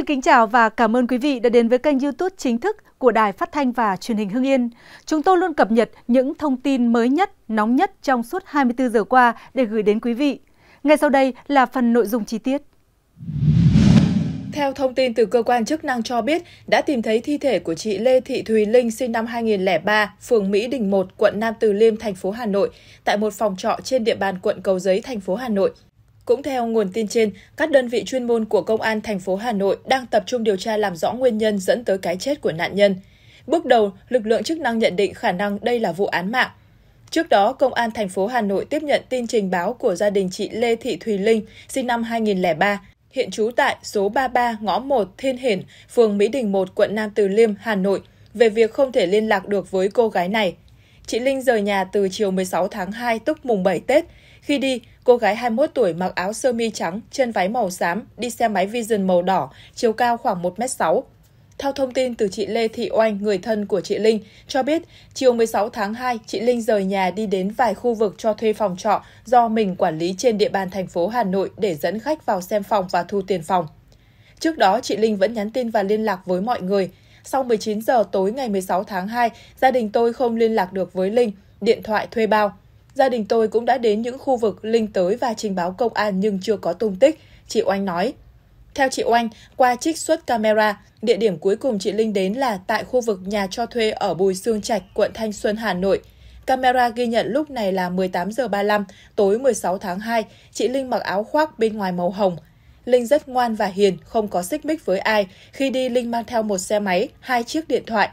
Xin kính chào và cảm ơn quý vị đã đến với kênh YouTube chính thức của Đài Phát thanh và Truyền hình Hưng Yên. Chúng tôi luôn cập nhật những thông tin mới nhất, nóng nhất trong suốt 24 giờ qua để gửi đến quý vị. Ngay sau đây là phần nội dung chi tiết. Theo thông tin từ cơ quan chức năng cho biết, đã tìm thấy thi thể của chị Lê Thị Thùy Linh sinh năm 2003, phường Mỹ Đình 1, quận Nam Từ Liêm, thành phố Hà Nội, tại một phòng trọ trên địa bàn quận Cầu Giấy, thành phố Hà Nội. Cũng theo nguồn tin trên, các đơn vị chuyên môn của Công an thành phố Hà Nội đang tập trung điều tra làm rõ nguyên nhân dẫn tới cái chết của nạn nhân. Bước đầu, lực lượng chức năng nhận định khả năng đây là vụ án mạng. Trước đó, Công an thành phố Hà Nội tiếp nhận tin trình báo của gia đình chị Lê Thị Thùy Linh, sinh năm 2003, hiện trú tại số 33 ngõ 1 Thiên Hiển, phường Mỹ Đình 1, quận Nam Từ Liêm, Hà Nội, về việc không thể liên lạc được với cô gái này. Chị Linh rời nhà từ chiều 16 tháng 2, tức mùng 7 Tết. Khi đi, cô gái 21 tuổi mặc áo sơ mi trắng, chân váy màu xám, đi xe máy Vision màu đỏ, chiều cao khoảng 1m6. Theo thông tin từ chị Lê Thị Oanh, người thân của chị Linh, cho biết chiều 16 tháng 2, chị Linh rời nhà đi đến vài khu vực cho thuê phòng trọ do mình quản lý trên địa bàn thành phố Hà Nội để dẫn khách vào xem phòng và thu tiền phòng. Trước đó, chị Linh vẫn nhắn tin và liên lạc với mọi người, sau 19 giờ tối ngày 16 tháng 2, gia đình tôi không liên lạc được với Linh, điện thoại thuê bao. Gia đình tôi cũng đã đến những khu vực Linh tới và trình báo công an nhưng chưa có tung tích, chị Oanh nói. Theo chị Oanh, qua trích xuất camera, địa điểm cuối cùng chị Linh đến là tại khu vực nhà cho thuê ở Bùi Sương Trạch, quận Thanh Xuân, Hà Nội. Camera ghi nhận lúc này là 18 giờ 35 tối 16 tháng 2, chị Linh mặc áo khoác bên ngoài màu hồng, Linh rất ngoan và hiền, không có xích mích với ai. Khi đi, Linh mang theo một xe máy, hai chiếc điện thoại,